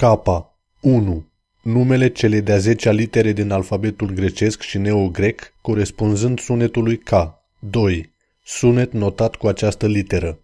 K. 1. Numele cele de-a zecea litere din alfabetul grecesc și neogrec, corespunzând sunetului K. 2. Sunet notat cu această literă.